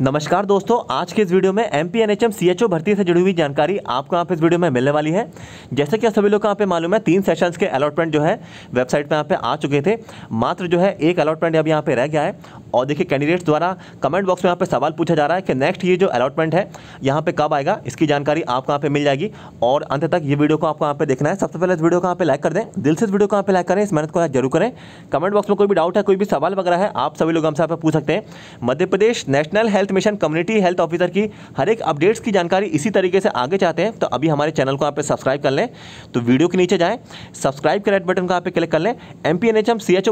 नमस्कार दोस्तों आज के इस वीडियो में M P N H M C H O भर्ती से जुड़ी हुई जानकारी आपको यहाँ पे इस वीडियो में मिलने वाली है जैसे कि आप सभी लोग को यहाँ पे मालूम है तीन सेशंस के अलॉटमेंट जो है वेबसाइट पे यहाँ पे आ चुके थे मात्र जो है एक अलॉटमेंट अब यहाँ पे रह गया है और देखिए कैंडिडेट्स द्वारा कमेंट बॉक्स में यहाँ पर सवाल पूछा जा रहा है कि नेक्स्ट ये जो अलॉटमेंट है यहाँ पे कब आएगा इसकी जानकारी आपको यहाँ पे मिल जाएगी और अंत तक ये वीडियो को आपको यहाँ पे देखना है सबसे पहले इस वीडियो को यहाँ पे लाइक कर दें दिल से इस वीडियो को यहाँ पे लाइक करें इस मेहनत को जरूर करें कमेंट बॉक्स में कोई भी डाउट है कोई भी सवाल वगैरह है आप सभी लोग हमसे यहाँ पर पूछ सकते हैं Madhya Pradesh national health mission community health officer की हर एक अपडेट्स की जानकारी इसी तरीके से आगे चाहते हैं तो अभी हमारे चैनल को यहाँ पर सब्सक्राइब कर लें तो वीडियो के नीचे जाएँ सब्सक्राइब के रेड बटन को यहाँ पर क्लिक कर लें एम पी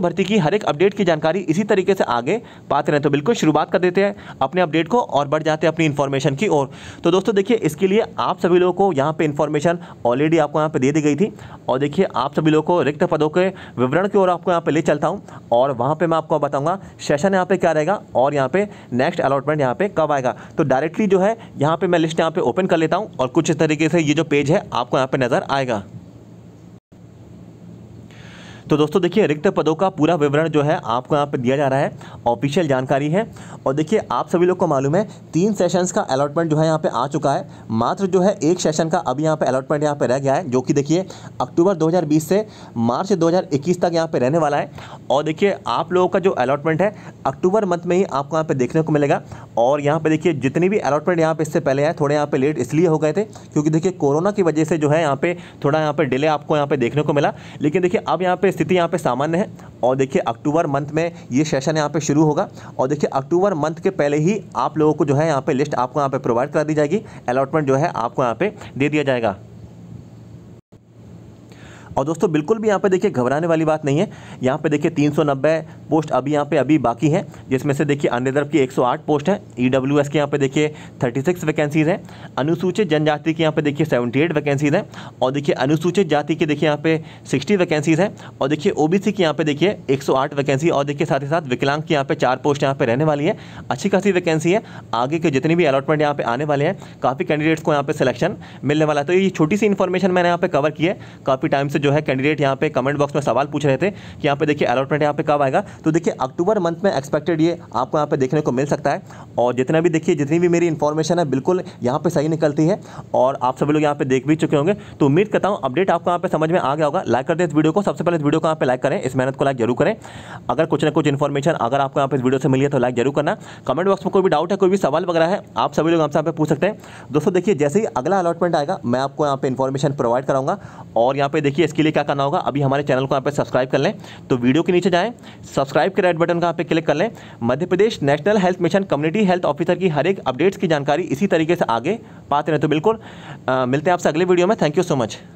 भर्ती की हर एक अपडेट की जानकारी इसी तरीके से आगे बात करें तो बिल्कुल शुरुआत कर देते हैं अपने अपडेट को और बढ़ जाते हैं अपनी इन्फॉर्मेशन की ओर तो दोस्तों देखिए इसके लिए आप सभी लोगों को यहाँ पे इन्फॉर्मेशन ऑलरेडी आपको यहाँ पे दे दी गई थी और देखिए आप सभी लोगों को रिक्त पदों के विवरण की ओर आपको यहाँ पे ले चलता हूँ और वहाँ पर मैं आपको बताऊँगा सेशन यहाँ पे क्या रहेगा और यहाँ पर नेक्स्ट अलॉटमेंट यहाँ पे कब आएगा तो डायरेक्टली जो है यहाँ पर मैं लिस्ट यहाँ पे ओपन कर लेता हूँ और कुछ इस तरीके से ये जो पेज है आपको यहाँ पर नज़र आएगा तो दोस्तों देखिए रिक्त पदों का पूरा विवरण जो है आपको यहाँ पर दिया जा रहा है ऑफिशियल जानकारी है और देखिए आप सभी लोग को मालूम है तीन सेशंस का अलॉटमेंट जो है यहाँ पे आ चुका है मात्र जो है एक सेशन का अभी यहाँ पे अलॉटमेंट यहाँ पे रह गया है जो कि देखिए अक्टूबर 2020 से मार्च 2021 तक यहाँ पर रहने वाला है और देखिए आप लोगों का जो अलॉटमेंट है अक्टूबर मंथ में ही आपको यहाँ पर देखने को मिलेगा और यहाँ पर देखिए जितनी भी अलॉटमेंट यहाँ पर इससे पहले है थोड़े यहाँ पर लेट इसलिए हो गए थे क्योंकि देखिए कोरोना की वजह से जो है यहाँ पर थोड़ा यहाँ पे डिले आपको यहाँ पर देखने को मिला लेकिन देखिए अब यहाँ पर स्थिति यहाँ पे सामान्य है और देखिए अक्टूबर मंथ में ये सेशन यहाँ पे शुरू होगा और देखिए अक्टूबर मंथ के पहले ही आप लोगों को जो है यहाँ पे लिस्ट आपको यहाँ पे प्रोवाइड करा दी जाएगी अलॉटमेंट जो है आपको यहाँ पे दे दिया जाएगा और दोस्तों बिल्कुल भी यहाँ पे देखिए घबराने वाली बात नहीं है यहाँ पे देखिए 390 पोस्ट अभी यहाँ पे अभी बाकी हैं जिसमें से देखिए अन्य तरफ की 108 पोस्ट हैं ई डब्ल्यू एस के यहाँ पे देखिए 36 वैकेंसीज़ हैं अनुसूचित जनजाति की यहाँ पे देखिए 78 वैकेंसीज़ हैं और देखिए अनुसूचित जाति के देखिए यहाँ पे सिक्सटी वैकेंसीज़ हैं और देखिए ओ की यहाँ पे देखिए एक वैकेंसी और देखिए साथ ही साथ विकलांग की यहाँ पे चार पोस्ट यहाँ पे रहने वाली है अच्छी खासी वैकेंसी है आगे के जितनी भी अलॉटमेंट यहाँ पे आने वाले हैं काफ़ी कैंडिडेट्स को यहाँ पे सिलेक्शन मिलने वाला है तो ये छोटी सी इन्फॉर्मेशन मैंने यहाँ पे कवर की है काफ़ी टाइम से जो है कैंडिडेट यहाँ पे कमेंट बॉक्स में सवाल पूछ रहे थे कि यहाँ पे देखिए अलॉटमेंट यहाँ पे कब आएगा तो देखिए अक्टूबर मंथ में एक्सपेक्टेड ये आपको यहाँ पे देखने को मिल सकता है और जितना भी देखिए जितनी भी मेरी इन्फॉर्मेशन है बिल्कुल यहाँ पर सही निकलती है और आप सभी लोग यहाँ पे देख भी चुके होंगे तो उम्मीद करता हूँ अपडेट आपको यहाँ पे समझ में आ गया होगा लाइक कर दे इस वीडियो को सबसे पहले इस वीडियो को यहाँ पे लाइक करें इस मेहनत को लाइक जरूर करें अगर कुछ ना कुछ इन्फॉर्मेशन अगर आपको यहाँ पे इस वीडियो से मिली है तो लाइक जरूर करना कमेंट बॉक्स में कोई भी डाउट है कोई भी सवाल वगैरह है आप सभी लोग हमसे यहाँ पे पूछ सकते हैं दोस्तों देखिए जैसे ही अगला अलॉटमेंट आएगा मैं आपको यहाँ पे इन्फॉर्मेशन प्रोवाइड कराऊंगा और यहाँ पे देखिए इसके लिए क्या करना होगा अभी हमारे चैनल को यहाँ पर सब्सक्राइब कर लें तो वीडियो के नीचे जाएँ सब्सक्राइब के रेड बटन का यहाँ पर क्लिक कर लें Madhya Pradesh national health mission community health officer की हर एक अपडेट्स की जानकारी इसी तरीके से आगे पाते रहें तो बिल्कुल आ, मिलते हैं आपसे अगले वीडियो में थैंक यू सो मच